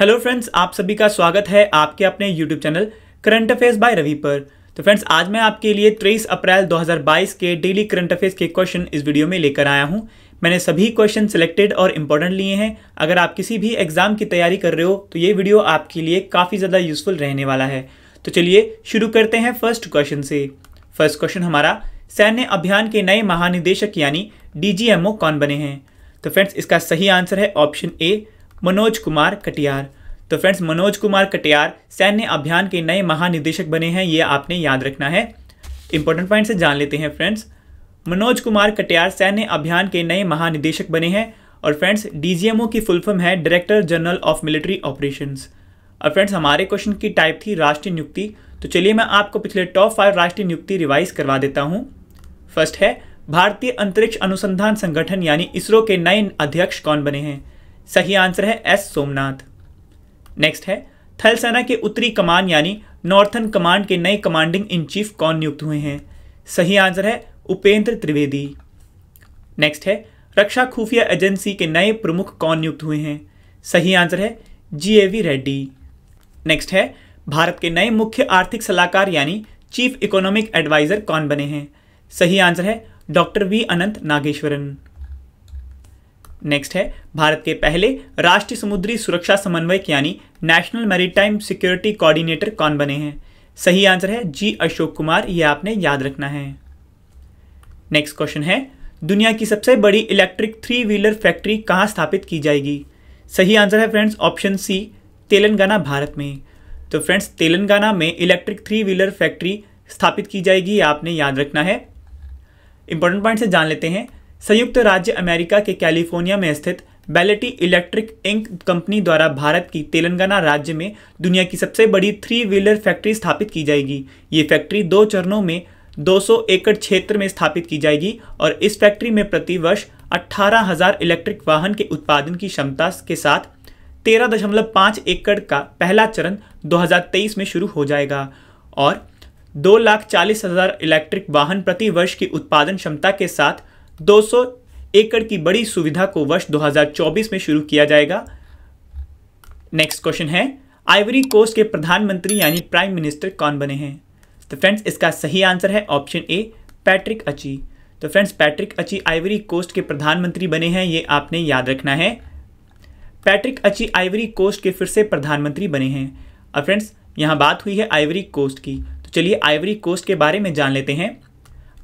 hello friends आप सभी का स्वागत है आपके अपने YouTube channel current affairs by Ravi पर तो फ्रेंड्स आज मैं आपके लिए 23 अप्रैल 2022 के डेली करंट अफेयर्स के क्वेश्चन इस वीडियो में लेकर आया हूं मैंने सभी क्वेश्चन सिलेक्टेड और इम्पोर्टेंट लिए हैं अगर आप किसी भी एग्जाम की तैयारी कर रहे हो तो ये वीडियो आपके लिए काफ़ी ज़्यादा यूजफुल रहने वाला है तो चलिए शुरू करते हैं फर्स्ट क्वेश्चन से फर्स्ट क्वेश्चन हमारा सैन्य अभियान के नए महानिदेशक यानी डी कौन बने हैं तो फ्रेंड्स इसका सही आंसर है ऑप्शन ए मनोज कुमार कटियार तो फ्रेंड्स मनोज कुमार कटियार सैन्य अभियान के नए महानिदेशक बने हैं ये आपने याद रखना है इंपॉर्टेंट पॉइंट से जान लेते हैं फ्रेंड्स मनोज कुमार कटियार सैन्य अभियान के नए महानिदेशक बने हैं और फ्रेंड्स डीजीएमओ की फुल फॉर्म है director general of military operations और फ्रेंड्स हमारे क्वेश्चन की टाइप थी राष्ट्रीय नियुक्ति तो चलिए मैं आपको पिछले टॉप फाइव राष्ट्रीय नियुक्ति रिवाइज करवा देता हूँ फर्स्ट है भारतीय अंतरिक्ष अनुसंधान संगठन यानी इसरो के नए अध्यक्ष कौन बने हैं सही आंसर है एस सोमनाथ नेक्स्ट है थल सेना के उत्तरी कमान यानी नॉर्थन कमांड के नए कमांडिंग इन चीफ कौन नियुक्त हुए हैं सही आंसर है उपेंद्र त्रिवेदी नेक्स्ट है रक्षा खुफिया एजेंसी के नए प्रमुख कौन नियुक्त हुए हैं सही आंसर है G A V Reddy next है भारत के नए मुख्य आर्थिक सलाहकार यानी चीफ इकोनॉमिक एडवाइज़र कौन बने हैं सही आंसर है doctor V Anant Nageswaran next है भारत के पहले राष्ट्रीय समुद्री सुरक्षा समन्वयक यानी नेशनल मेरीटाइम सिक्योरिटी कोऑर्डिनेटर कौन बने हैं सही आंसर है जी अशोक कुमार ये आपने याद रखना है नेक्स्ट क्वेश्चन है दुनिया की सबसे बड़ी इलेक्ट्रिक थ्री व्हीलर फैक्ट्री कहाँ स्थापित की जाएगी सही आंसर है friends option C Telangana Bharat में तो फ्रेंड्स तेलंगाना में इलेक्ट्रिक थ्री व्हीलर फैक्ट्री स्थापित की जाएगी आपने याद रखना है इंपॉर्टेंट पॉइंट से जान लेते हैं संयुक्त राज्य अमेरिका के कैलिफोर्निया में स्थित बेलेटी इलेक्ट्रिक इंक कंपनी द्वारा भारत की तेलंगाना राज्य में दुनिया की सबसे बड़ी थ्री व्हीलर फैक्ट्री स्थापित की जाएगी ये फैक्ट्री दो चरणों में 200 एकड़ क्षेत्र में स्थापित की जाएगी और इस फैक्ट्री में प्रतिवर्ष अट्ठारह इलेक्ट्रिक वाहन के उत्पादन की क्षमता के साथ तेरह एकड़ का पहला चरण दो में शुरू हो जाएगा और दो लाख चालीस हज़ार इलेक्ट्रिक वाहन प्रति वर्ष की उत्पादन क्षमता के साथ 200 एकड़ की बड़ी सुविधा को वर्ष 2024 में शुरू किया जाएगा नेक्स्ट क्वेश्चन है आइवरी कोस्ट के प्रधानमंत्री यानी प्राइम मिनिस्टर कौन बने हैं तो फ्रेंड्स इसका सही आंसर है ऑप्शन ए पैट्रिक अची तो friends Patrick Achi Ivory Coast के प्रधानमंत्री बने हैं ये आपने याद रखना है पैट्रिक अची आइवरी कोस्ट के फिर से प्रधानमंत्री बने हैं और फ्रेंड्स यहाँ बात हुई है आइवरी कोस्ट की तो चलिए आइवरी कोस्ट के बारे में जान लेते हैं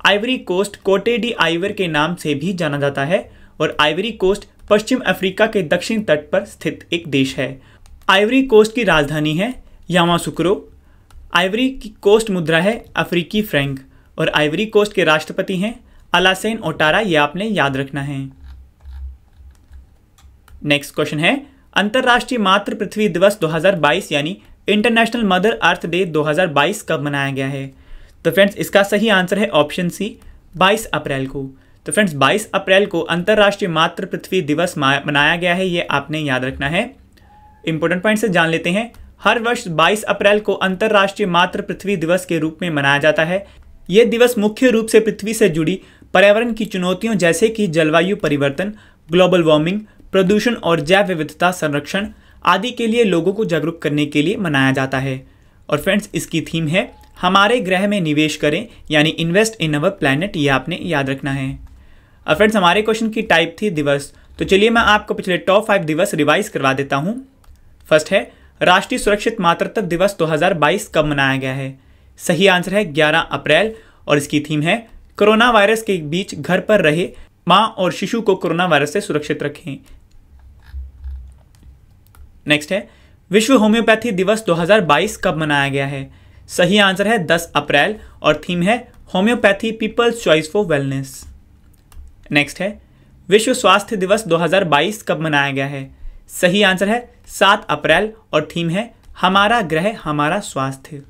Ivory Coast Cote d Ivoire के नाम से भी जाना जाता है और आइवरी कोस्ट पश्चिम अफ्रीका के दक्षिण तट पर स्थित एक देश है आइवरी कोस्ट की राजधानी है सुक्रो आइवरी की कोस्ट मुद्रा है अफ्रीकी फ्रैंक और आइवरी कोस्ट के राष्ट्रपति हैं अलासेन ओटारा ये आपने याद रखना है नेक्स्ट क्वेश्चन है अंतर्राष्ट्रीय मातृ पृथ्वी दिवस 2022 यानी इंटरनेशनल मदर अर्थ डे 2022 कब मनाया गया है तो फ्रेंड्स इसका सही आंसर है ऑप्शन सी 22 अप्रैल को तो फ्रेंड्स 22 अप्रैल को अंतर्राष्ट्रीय मातृ पृथ्वी दिवस मनाया गया है ये आपने याद रखना है इंपॉर्टेंट पॉइंट से जान लेते हैं हर वर्ष 22 अप्रैल को अंतर्राष्ट्रीय मातृ पृथ्वी दिवस के रूप में मनाया जाता है ये दिवस मुख्य रूप से पृथ्वी से जुड़ी पर्यावरण की चुनौतियों जैसे कि जलवायु परिवर्तन ग्लोबल वार्मिंग प्रदूषण और जैव विविधता संरक्षण आदि के लिए लोगों को जागरूक करने के लिए मनाया जाता है और फ्रेंड्स इसकी थीम है हमारे ग्रह में निवेश करें यानी इन्वेस्ट इन अवर प्लैनेट ये आपने याद रखना है अब फ्रेंड्स हमारे क्वेश्चन की टाइप थी दिवस तो चलिए मैं आपको पिछले टॉप फाइव दिवस रिवाइज करवा देता हूँ फर्स्ट है राष्ट्रीय सुरक्षित मातृत्व दिवस 2022 कब मनाया गया है सही आंसर है 11 अप्रैल और इसकी थीम है कोरोना वायरस के बीच घर पर रहे माँ और शिशु को कोरोना वायरस से सुरक्षित रखें नेक्स्ट है विश्व होम्योपैथी दिवस 2022 कब मनाया गया है सही आंसर है 10 अप्रैल और थीम है homeopathy people's choice for wellness next है विश्व स्वास्थ्य दिवस 2022 कब मनाया गया है सही आंसर है 7 अप्रैल और थीम है हमारा ग्रह हमारा स्वास्थ्य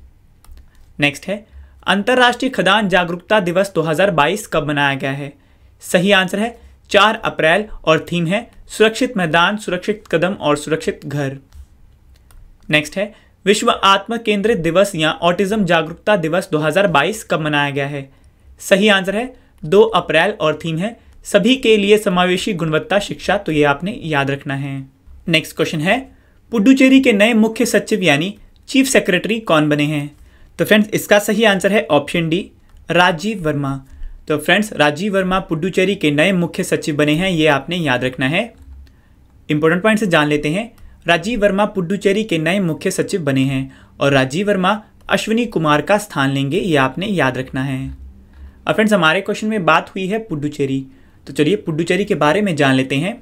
नेक्स्ट है अंतर्राष्ट्रीय खदान जागरूकता दिवस 2022 कब मनाया गया है सही आंसर है 4 अप्रैल और थीम है सुरक्षित मैदान सुरक्षित कदम और सुरक्षित घर नेक्स्ट है विश्व आत्म केंद्रित दिवस या ऑटिज्म जागरूकता दिवस 2022 कब मनाया गया है सही आंसर है 2 अप्रैल और थीम है सभी के लिए समावेशी गुणवत्ता शिक्षा तो ये आपने याद रखना है नेक्स्ट क्वेश्चन है पुडुचेरी के नए मुख्य सचिव यानी चीफ सेक्रेटरी कौन बने हैं तो फ्रेंड्स इसका सही आंसर है ऑप्शन डी राजीव वर्मा तो फ्रेंड्स राजीव वर्मा पुडुचेरी के नए मुख्य सचिव बने हैं ये आपने याद रखना है इंपॉर्टेंट पॉइंट से जान लेते हैं राजीव वर्मा पुडुचेरी के नए मुख्य सचिव बने हैं और राजीव वर्मा अश्विनी कुमार का स्थान लेंगे ये आपने याद रखना है अब फ्रेंड्स हमारे क्वेश्चन में बात हुई है पुडुचेरी तो चलिए पुडुचेरी के बारे में जान लेते हैं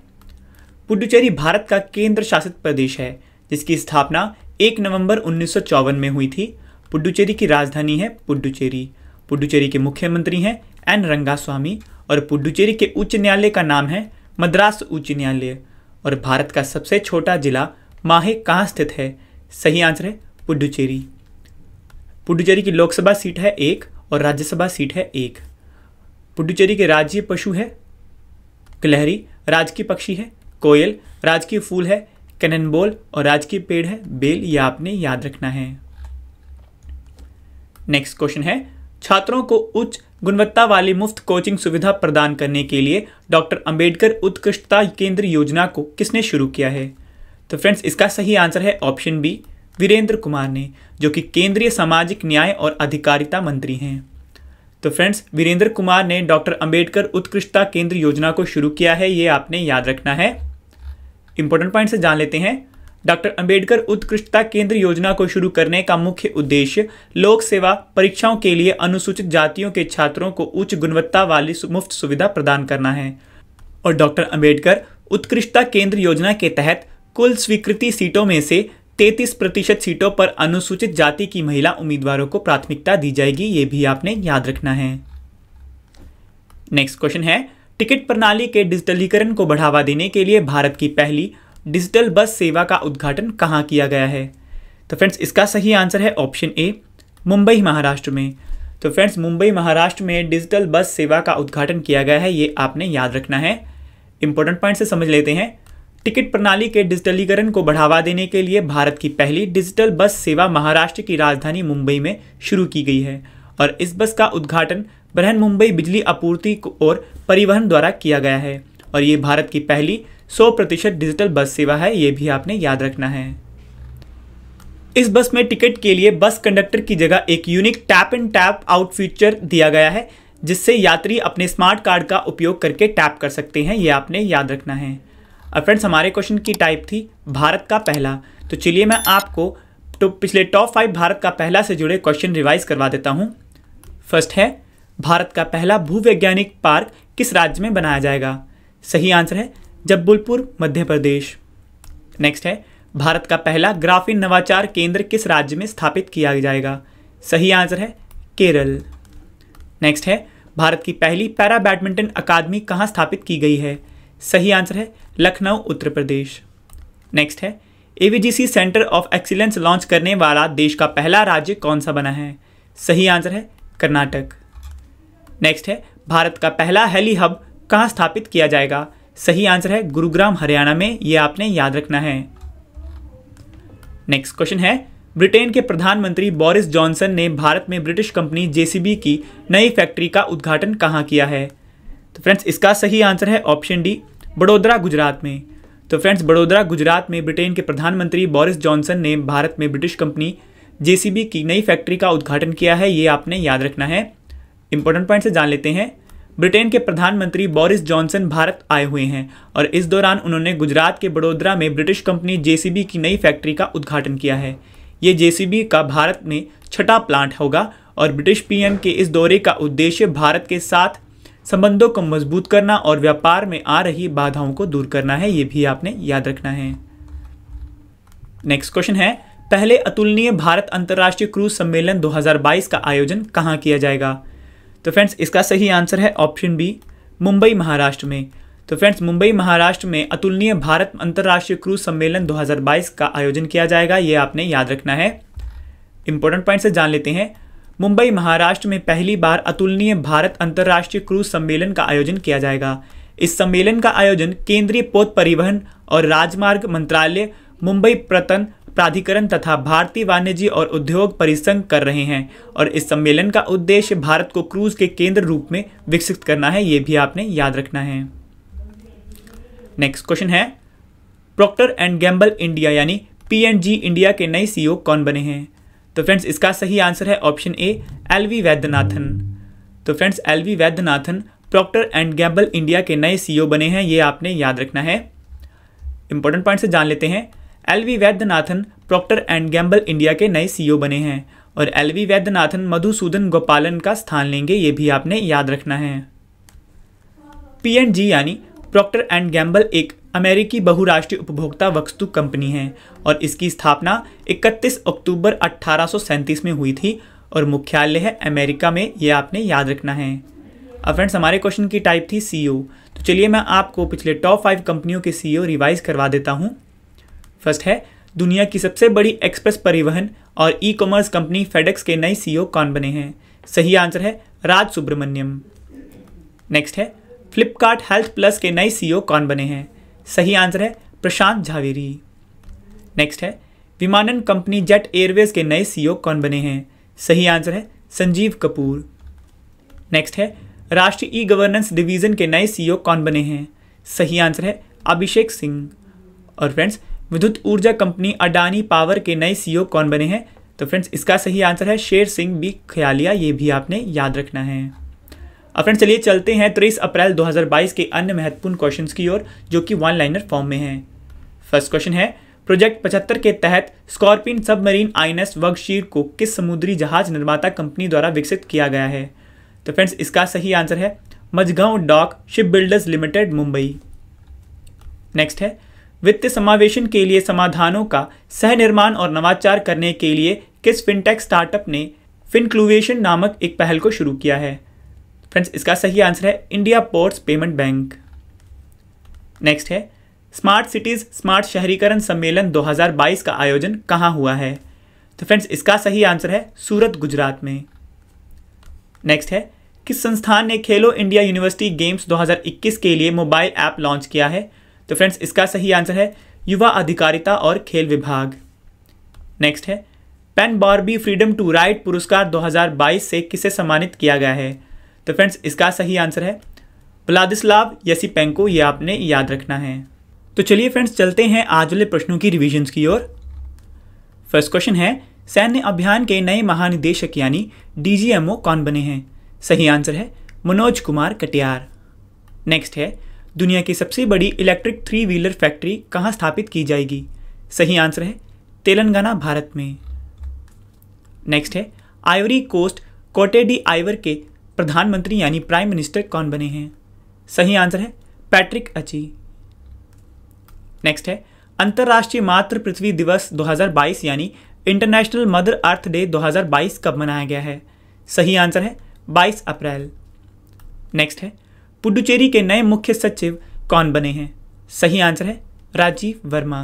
पुडुचेरी भारत का केंद्र शासित प्रदेश है जिसकी स्थापना 1 नवंबर उन्नीस में हुई थी पुडुचेरी की राजधानी है पुडुचेरी पुडुचेरी के मुख्यमंत्री हैं एन रंगास्वामी और पुडुचेरी के उच्च न्यायालय का नाम है मद्रास उच्च न्यायालय और भारत का सबसे छोटा जिला माहे कहाँ स्थित है सही आंसर है पुडुचेरी पुडुचेरी की लोकसभा सीट है एक और राज्यसभा सीट है एक पुडुचेरी के राज्य पशु है कलहरी राजकीय पक्षी है कोयल राजकीय फूल है कननबोल और राजकीय पेड़ है बेल यह आपने याद रखना है नेक्स्ट क्वेश्चन है छात्रों को उच्च गुणवत्ता वाली मुफ्त कोचिंग सुविधा प्रदान करने के लिए डॉक्टर अंबेडकर उत्कृष्टता केंद्र योजना को किसने शुरू किया है तो फ्रेंड्स इसका सही आंसर है ऑप्शन बी वीरेंद्र कुमार ने जो कि केंद्रीय सामाजिक न्याय और अधिकारिता मंत्री हैं तो फ्रेंड्स वीरेंद्र कुमार ने डॉक्टर अंबेडकर उत्कृष्टता केंद्र योजना को शुरू किया है ये आपने याद रखना है इंपॉर्टेंट पॉइंट से जान लेते हैं डॉक्टर अंबेडकर उत्कृष्टता केंद्र योजना को शुरू करने का मुख्य उद्देश्य लोक सेवा परीक्षाओं के लिए अनुसूचित जातियों के छात्रों को उच्च गुणवत्ता वाली मुफ्त सुविधा प्रदान करना है और डॉक्टर अंबेडकर उत्कृष्टता केंद्र योजना के तहत कुल स्वीकृति सीटों में से 33 प्रतिशत सीटों पर अनुसूचित जाति की महिला उम्मीदवारों को प्राथमिकता दी जाएगी ये भी आपने याद रखना है नेक्स्ट क्वेश्चन है टिकट प्रणाली के डिजिटलीकरण को बढ़ावा देने के लिए भारत की पहली डिजिटल बस सेवा का उद्घाटन कहाँ किया गया है तो फ्रेंड्स इसका सही आंसर है ऑप्शन ए मुंबई महाराष्ट्र में तो फ्रेंड्स मुंबई महाराष्ट्र में डिजिटल बस सेवा का उद्घाटन किया गया है ये आपने याद रखना है इंपॉर्टेंट पॉइंट से समझ लेते हैं टिकट प्रणाली के डिजिटलीकरण को बढ़ावा देने के लिए भारत की पहली डिजिटल बस सेवा महाराष्ट्र की राजधानी मुंबई में शुरू की गई है और इस बस का उद्घाटन बृहन मुंबई बिजली आपूर्ति और परिवहन द्वारा किया गया है और ये भारत की पहली सौ प्रतिशत डिजिटल बस सेवा है ये भी आपने याद रखना है इस बस में टिकट के लिए बस कंडक्टर की जगह एक unique tap and tap out feature दिया गया है जिससे यात्री अपने स्मार्ट कार्ड का उपयोग करके टैप कर सकते हैं ये आपने याद रखना है अब फ्रेंड्स हमारे क्वेश्चन की टाइप थी भारत का पहला तो चलिए मैं आपको तो पिछले टॉप फाइव भारत का पहला से जुड़े क्वेश्चन रिवाइज करवा देता हूँ फर्स्ट है भारत का पहला भूवैज्ञानिक पार्क किस राज्य में बनाया जाएगा सही आंसर है जबलपुर मध्य प्रदेश नेक्स्ट है भारत का पहला ग्राफीन नवाचार केंद्र किस राज्य में स्थापित किया जाएगा सही आंसर है केरल नेक्स्ट है भारत की पहली पैरा बैडमिंटन अकादमी कहाँ स्थापित की गई है सही आंसर है लखनऊ उत्तर प्रदेश नेक्स्ट है AVGC centre of excellence launch करने वाला देश का पहला राज्य कौन सा बना है सही आंसर है कर्नाटक नेक्स्ट है भारत का पहला हेली हब कहाँ स्थापित किया जाएगा सही आंसर है गुरुग्राम हरियाणा में ये आपने याद रखना है नेक्स्ट क्वेश्चन है ब्रिटेन के प्रधानमंत्री बोरिस जॉनसन ने भारत में ब्रिटिश कंपनी जेसीबी की नई फैक्ट्री का उद्घाटन कहाँ किया है तो फ्रेंड्स इसका सही आंसर है ऑप्शन डी बड़ोदरा गुजरात में तो फ्रेंड्स बड़ोदरा गुजरात में ब्रिटेन के प्रधानमंत्री बोरिस जॉनसन ने भारत में ब्रिटिश कंपनी जेसीबी की नई फैक्ट्री का उद्घाटन किया है ये आपने याद रखना है इंपॉर्टेंट पॉइंट से जान लेते हैं ब्रिटेन के प्रधानमंत्री बोरिस जॉनसन भारत आए हुए हैं और इस दौरान उन्होंने गुजरात के बड़ोदरा में ब्रिटिश कंपनी जेसीबी की नई फैक्ट्री का उद्घाटन किया है ये जेसीबी का भारत में छठा प्लांट होगा और ब्रिटिश पीएम के इस दौरे का उद्देश्य भारत के साथ संबंधों को मजबूत करना और व्यापार में आ रही बाधाओं को दूर करना है ये भी आपने याद रखना है नेक्स्ट क्वेश्चन है पहले अतुलनीय भारत अंतर्राष्ट्रीय क्रूज सम्मेलन 2022 का आयोजन कहाँ किया जाएगा तो फ्रेंड्स इसका सही आंसर है ऑप्शन बी मुंबई महाराष्ट्र में तो फ्रेंड्स मुंबई महाराष्ट्र में अतुलनीय भारत अंतर्राष्ट्रीय क्रूज सम्मेलन 2022 का आयोजन किया जाएगा ये आपने याद रखना है इंपॉर्टेंट पॉइंट से जान लेते हैं मुंबई महाराष्ट्र में पहली बार अतुलनीय भारत अंतर्राष्ट्रीय क्रूज सम्मेलन का आयोजन किया जाएगा इस सम्मेलन का आयोजन केंद्रीय पोत परिवहन और राजमार्ग मंत्रालय मुंबई प्रतन प्राधिकरण तथा भारतीय वाणिज्य और उद्योग परिसंघ कर रहे हैं और इस सम्मेलन का उद्देश्य भारत को क्रूज के केंद्र रूप में विकसित करना है ये भी आपने याद रखना है नेक्स्ट क्वेश्चन है प्रोक्टर एंड गैम्बल इंडिया यानी पी एंड जी इंडिया के नए सीईओ e कौन बने हैं तो फ्रेंड्स इसका सही आंसर है option A L V Vaidyanathan तो friends L V Vaidyanathan Procter and Gamble India के नए सीईओ e बने हैं ये आपने याद रखना है इंपॉर्टेंट पॉइंट से जान लेते हैं L V Vaidyanathan Procter and Gamble India के नए सीईओ बने हैं और एल वी वैद्यनाथन मधुसूदन गोपालन का स्थान लेंगे ये भी आपने याद रखना है पी एंड जी यानी प्रॉक्टर एंड गैम्बल एक अमेरिकी बहुराष्ट्रीय उपभोक्ता वस्तु कंपनी है और इसकी स्थापना 31 अक्टूबर अट्ठारह में हुई थी और मुख्यालय है अमेरिका में ये आपने याद रखना है अब फ्रेंड्स हमारे क्वेश्चन की टाइप थी सीईओ तो चलिए मैं आपको पिछले टॉप फाइव कंपनियों के सीईओ रिवाइज करवा देता हूँ फर्स्ट है दुनिया की सबसे बड़ी एक्सप्रेस परिवहन और ई कॉमर्स कंपनी फेडेक्स के नए सीईओ e कौन बने हैं सही आंसर है राज सुब्रमण्यम नेक्स्ट है फ्लिपकार्ट हेल्थ प्लस के नए सीईओ e कौन बने हैं सही आंसर है प्रशांत झावेरी नेक्स्ट है विमानन कंपनी जेट एयरवेज के नए सीईओ e कौन बने हैं सही आंसर है संजीव कपूर नेक्स्ट है राष्ट्रीय ई गवर्नेंस डिवीजन के नए सीईओ कौन बने हैं सही आंसर है अभिषेक सिंह और फ्रेंड्स विद्युत ऊर्जा कंपनी अडानी पावर के नए सीईओ कौन बने हैं तो फ्रेंड्स इसका सही आंसर है शेर सिंह बी ख्यालिया ये भी आपने याद रखना है अब फ्रेंड्स चलिए चलते हैं तेईस अप्रैल 2022 के अन्य महत्वपूर्ण क्वेश्चंस की ओर जो कि वन लाइनर फॉर्म में है फर्स्ट क्वेश्चन है प्रोजेक्ट पचहत्तर के तहत स्कॉर्पिन सबमरीन आईएनएस वगशीर को किस समुद्री जहाज निर्माता कंपनी द्वारा विकसित किया गया है तो फ्रेंड्स इसका सही आंसर है Mazagon dock ship builders limited Mumbai next है वित्त समावेशन के लिए समाधानों का सह निर्माण और नवाचार करने के लिए किस फिनटेक स्टार्टअप ने फिनक्लूवेशन नामक एक पहल को शुरू किया है फ्रेंड्स इसका सही आंसर है India ports payment bank next है स्मार्ट सिटीज़ स्मार्ट शहरीकरण सम्मेलन 2022 का आयोजन कहाँ हुआ है तो फ्रेंड्स इसका सही आंसर है सूरत गुजरात में नेक्स्ट है किस संस्थान ने खेलो इंडिया यूनिवर्सिटी गेम्स 2021 के लिए मोबाइल ऐप लॉन्च किया है तो फ्रेंड्स इसका सही आंसर है युवा अधिकारिता और खेल विभाग नेक्स्ट है pen Barbey freedom to write पुरस्कार 2022 से किसे सम्मानित किया गया है तो फ्रेंड्स इसका सही आंसर है यसी पेंको ये आपने याद रखना है तो चलिए फ्रेंड्स चलते हैं आज वाले प्रश्नों की रिविजन्स की ओर फर्स्ट क्वेश्चन है सैन्य अभियान के नए महानिदेशक यानी डीजीएमओ कौन बने हैं सही आंसर है मनोज कुमार कटियार नेक्स्ट है दुनिया की सबसे बड़ी इलेक्ट्रिक थ्री व्हीलर फैक्ट्री कहाँ स्थापित की जाएगी सही आंसर है तेलंगाना भारत में नेक्स्ट है आइवरी कोस्ट कोटेडी आइवर के प्रधानमंत्री यानी प्राइम मिनिस्टर कौन बने हैं सही आंसर है पैट्रिक अची नेक्स्ट है अंतर्राष्ट्रीय मातृ पृथ्वी दिवस 2022 यानी इंटरनेशनल मदर अर्थ डे 2022 कब मनाया गया है सही आंसर है 22 अप्रैल नेक्स्ट है पुडुचेरी के नए मुख्य सचिव कौन बने हैं सही आंसर है राजीव वर्मा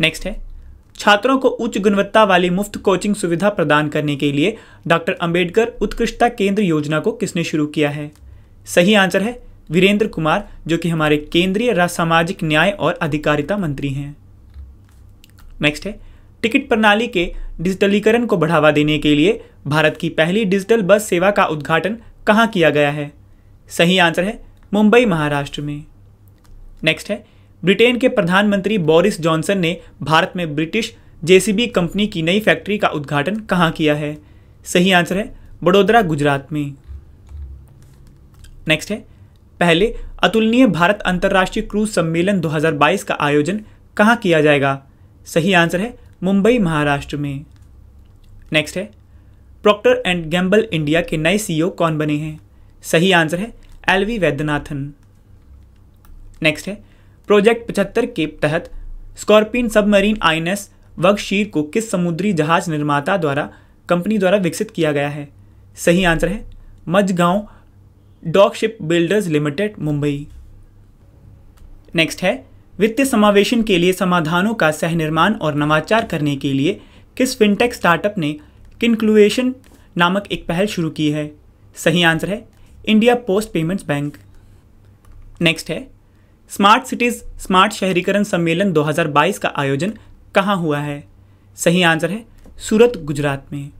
नेक्स्ट है छात्रों को उच्च गुणवत्ता वाली मुफ्त कोचिंग सुविधा प्रदान करने के लिए डॉक्टर अंबेडकर उत्कृष्टता केंद्र योजना को किसने शुरू किया है सही आंसर है वीरेंद्र कुमार जो कि हमारे केंद्रीय सामाजिक न्याय और अधिकारिता मंत्री हैं नेक्स्ट है टिकट प्रणाली के डिजिटलीकरण को बढ़ावा देने के लिए भारत की पहली डिजिटल बस सेवा का उद्घाटन कहाँ किया गया है सही आंसर है मुंबई महाराष्ट्र में नेक्स्ट है ब्रिटेन के प्रधानमंत्री बोरिस जॉनसन ने भारत में ब्रिटिश जेसीबी कंपनी की नई फैक्ट्री का उद्घाटन कहाँ किया है सही आंसर है बड़ोदरा गुजरात में नेक्स्ट है पहले अतुलनीय भारत अंतर्राष्ट्रीय क्रूज सम्मेलन 2022 का आयोजन कहाँ किया जाएगा सही आंसर है मुंबई महाराष्ट्र में नेक्स्ट है प्रॉक्टर एंड गैम्बल इंडिया के नए सीईओ कौन बने हैं सही आंसर है एल वी वैद्यनाथन नेक्स्ट है प्रोजेक्ट पचहत्तर के तहत Scorpene submarine I N Vagsheer को किस समुद्री जहाज निर्माता द्वारा कंपनी द्वारा विकसित किया गया है सही आंसर है Mazagon dock ship builders limited Mumbai next है वित्तीय समावेशन के लिए समाधानों का सह निर्माण और नवाचार करने के लिए किस फिनटेक स्टार्टअप ने किनक्लुएशन नामक एक पहल शुरू की है सही आंसर है India post payments bank next है स्मार्ट सिटीज़ स्मार्ट शहरीकरण सम्मेलन 2022 का आयोजन कहाँ हुआ है सही आंसर है सूरत गुजरात में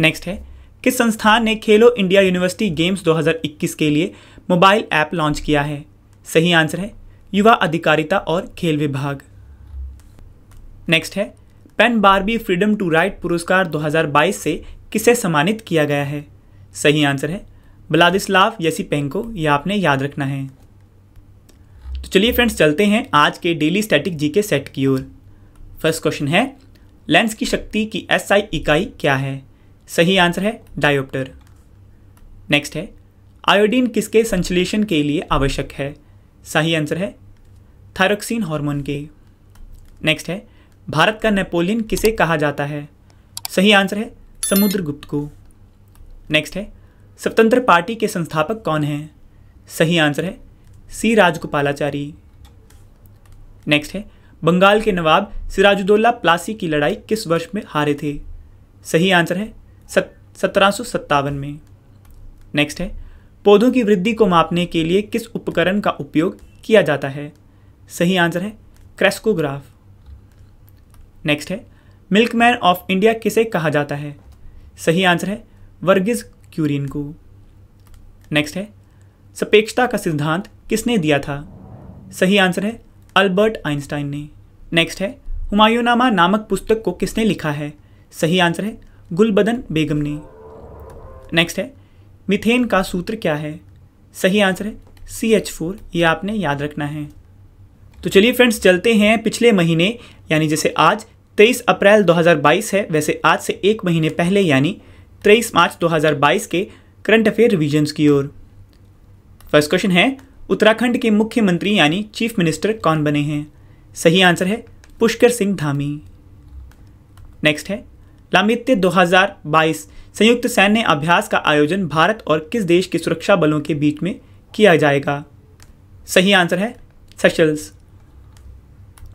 नेक्स्ट है किस संस्थान ने खेलो इंडिया यूनिवर्सिटी गेम्स 2021 के लिए मोबाइल ऐप लॉन्च किया है सही आंसर है युवा अधिकारिता और खेल विभाग नेक्स्ट है pen Barbey freedom to write पुरस्कार 2022 से किसे सम्मानित किया गया है सही आंसर है व्लादिस्लाव येसीपेंको ये आपने याद रखना है तो चलिए फ्रेंड्स चलते हैं आज के daily static G K set की ओर फर्स्ट क्वेश्चन है लेंस की शक्ति की एसआई इकाई क्या है सही आंसर है डायोप्टर नेक्स्ट है आयोडीन किसके संश्लेषण के लिए आवश्यक है सही आंसर है थायरोक्सिन हार्मोन के नेक्स्ट है भारत का नेपोलियन किसे कहा जाता है सही आंसर है समुद्रगुप्त को नेक्स्ट है स्वतंत्र पार्टी के संस्थापक कौन हैं सही आंसर है सी राजगोपालाचारी नेक्स्ट है बंगाल के नवाब सिराजुद्दौला प्लासी की लड़ाई किस वर्ष में हारे थे सही आंसर है सत सत्रह में नेक्स्ट है पौधों की वृद्धि को मापने के लिए किस उपकरण का उपयोग किया जाता है सही आंसर है क्रेस्कोग्राफ नेक्स्ट है मिल्कमैन ऑफ इंडिया किसे कहा जाता है सही आंसर है वर्गिज क्यूरिन को नेक्स्ट है सपेक्षता का सिद्धांत किसने दिया था सही आंसर है अल्बर्ट आइंस्टाइन ने नेक्स्ट है हुमायूनामा नामक पुस्तक को किसने लिखा है सही आंसर है गुलबदन बेगम ने नेक्स्ट है मिथेन का सूत्र क्या है सही आंसर है सी एच फोर ये आपने याद रखना है तो चलिए फ्रेंड्स चलते हैं पिछले महीने यानी जैसे आज 23 अप्रैल 2022 है वैसे आज से एक महीने पहले यानी 23 मार्च 2022 के करंट अफेयर रिविजन्स की ओर फर्स्ट क्वेश्चन है उत्तराखंड के मुख्यमंत्री यानी चीफ मिनिस्टर कौन बने हैं सही आंसर है पुष्कर सिंह धामी नेक्स्ट है लामित्य 2022 संयुक्त सैन्य अभ्यास का आयोजन भारत और किस देश के सुरक्षा बलों के बीच में किया जाएगा सही आंसर है सशल्स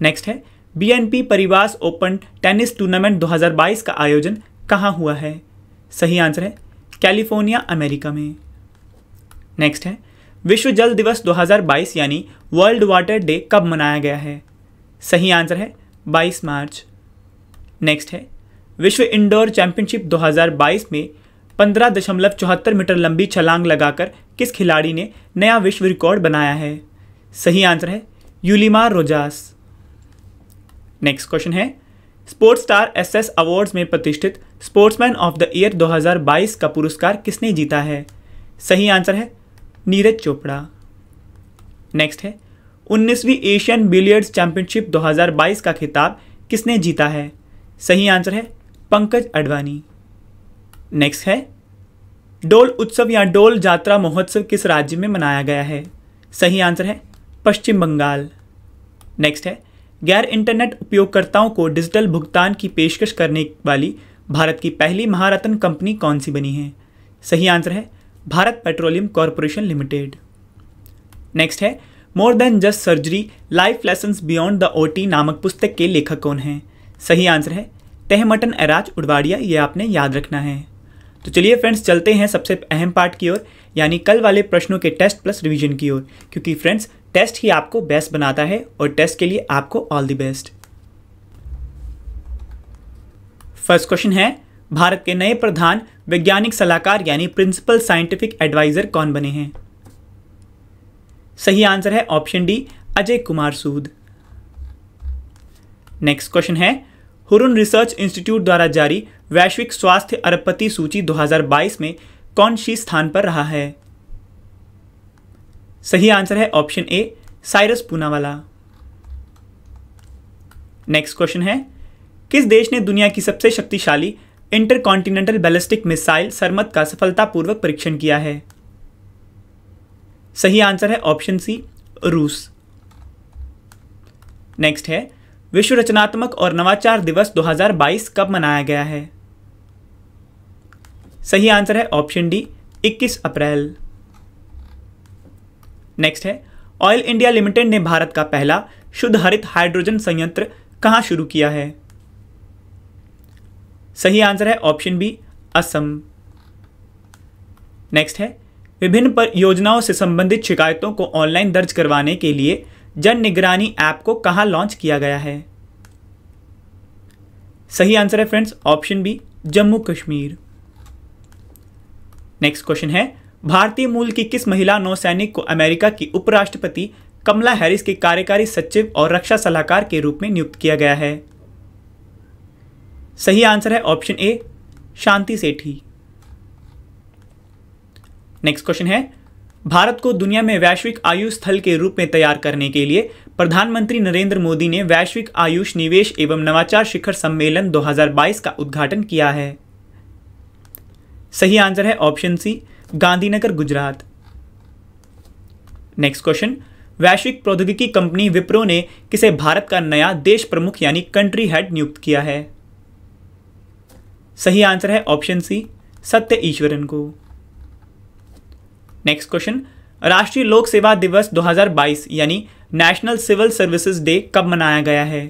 नेक्स्ट है BNP Paribas open tennis tournament 2022 का आयोजन कहां हुआ है सही आंसर है कैलिफोर्निया अमेरिका में नेक्स्ट है विश्व जल दिवस 2022 यानी वर्ल्ड वाटर डे कब मनाया गया है सही आंसर है 22 मार्च नेक्स्ट है विश्व इंडोर चैंपियनशिप 2022 में पंद्रह दशमलव चौहत्तर मीटर लंबी छलांग लगाकर किस खिलाड़ी ने नया विश्व रिकॉर्ड बनाया है सही आंसर है यूलिमा रोजास नेक्स्ट क्वेश्चन है स्पोर्ट्स स्टार एसएस अवार्ड्स में प्रतिष्ठित स्पोर्ट्समैन ऑफ द ईयर 2022 का पुरस्कार किसने जीता है सही आंसर है नीरज चोपड़ा नेक्स्ट है 19वीं एशियन बिलियर्ड्स चैंपियनशिप 2022 का खिताब किसने जीता है सही आंसर है पंकज अडवाणी नेक्स्ट है डोल उत्सव या डोल यात्रा महोत्सव किस राज्य में मनाया गया है सही आंसर है पश्चिम बंगाल नेक्स्ट है गैर इंटरनेट उपयोगकर्ताओं को डिजिटल भुगतान की पेशकश करने वाली भारत की पहली महारत्न कंपनी कौन सी बनी है सही आंसर है Bharat petroleum corporation limited next है more than just surgery life lesson beyond the OT नामक पुस्तक के लेखक कौन हैं सही आंसर है तहमटन एराज उड़वाड़िया ये आपने याद रखना है तो चलिए फ्रेंड्स चलते हैं सबसे अहम पार्ट की ओर यानी कल वाले प्रश्नों के टेस्ट प्लस रिवीजन की ओर क्योंकि फ्रेंड्स टेस्ट ही आपको बेस्ट बनाता है और टेस्ट के लिए आपको all the best first question है भारत के नए प्रधान वैज्ञानिक सलाहकार यानी प्रिंसिपल साइंटिफिक एडवाइजर कौन बने हैं सही आंसर है option D Ajay Kumar Sood next question है हुरुन रिसर्च इंस्टीट्यूट द्वारा जारी वैश्विक स्वास्थ्य अरबपति सूची 2022 में कौन सी स्थान पर रहा है सही आंसर है option A Cyrus Poonawalla next question है किस देश ने दुनिया की सबसे शक्तिशाली इंटरकॉन्टिनेंटल बैलिस्टिक मिसाइल सरमत का सफलतापूर्वक परीक्षण किया है सही आंसर है ऑप्शन सी रूस नेक्स्ट है विश्व रचनात्मक और नवाचार दिवस 2022 कब मनाया गया है सही आंसर है ऑप्शन डी 21 अप्रैल नेक्स्ट है ऑयल इंडिया लिमिटेड ने भारत का पहला शुद्ध हरित हाइड्रोजन संयंत्र कहाँ शुरू किया है सही आंसर है ऑप्शन बी असम नेक्स्ट है विभिन्न योजनाओं से संबंधित शिकायतों को ऑनलाइन दर्ज करवाने के लिए जन निगरानी ऐप को कहाँ लॉन्च किया गया है सही आंसर है friends option B Jammu Kashmir next question है भारतीय मूल की किस महिला नौसैनिक को अमेरिका की उपराष्ट्रपति कमला हैरिस के कार्यकारी सचिव और रक्षा सलाहकार के रूप में नियुक्त किया गया है सही आंसर है option A Shanti Sethi next question है भारत को दुनिया में वैश्विक आयुष स्थल के रूप में तैयार करने के लिए प्रधानमंत्री नरेंद्र मोदी ने वैश्विक आयुष निवेश एवं नवाचार शिखर सम्मेलन 2022 का उद्घाटन किया है सही आंसर है option C Gandhinagar Gujarat next question वैश्विक प्रौद्योगिकी कंपनी विप्रो ने किसे भारत का नया देश प्रमुख यानी कंट्री हेड नियुक्त किया है सही आंसर है ऑप्शन सी सत्य ईश्वरन को नेक्स्ट क्वेश्चन राष्ट्रीय लोक सेवा दिवस 2022 यानी नेशनल सिविल सर्विसेज डे कब मनाया गया है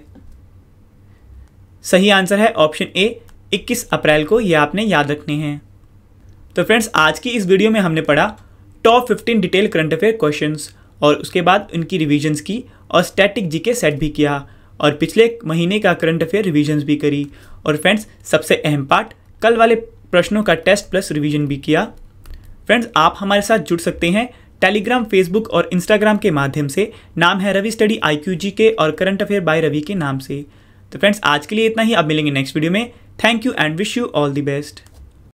सही आंसर है ऑप्शन ए 21 अप्रैल को यह आपने याद रखने हैं तो फ्रेंड्स आज की इस वीडियो में हमने पढ़ा top 15 detail current affair questions और उसके बाद उनकी रिविजन्स की और स्टैटिक के सेट भी किया और पिछले महीने का करंट अफेयर रिविजन्स भी करी और फ्रेंड्स सबसे अहम पार्ट कल वाले प्रश्नों का टेस्ट प्लस रिविजन भी किया फ्रेंड्स आप हमारे साथ जुड़ सकते हैं टेलीग्राम फेसबुक और इंस्टाग्राम के माध्यम से नाम है Ravi study I Q G K और करंट अफेयर बाय रवि के नाम से तो फ्रेंड्स आज के लिए इतना ही अब मिलेंगे नेक्स्ट वीडियो में thank you and wish you all the best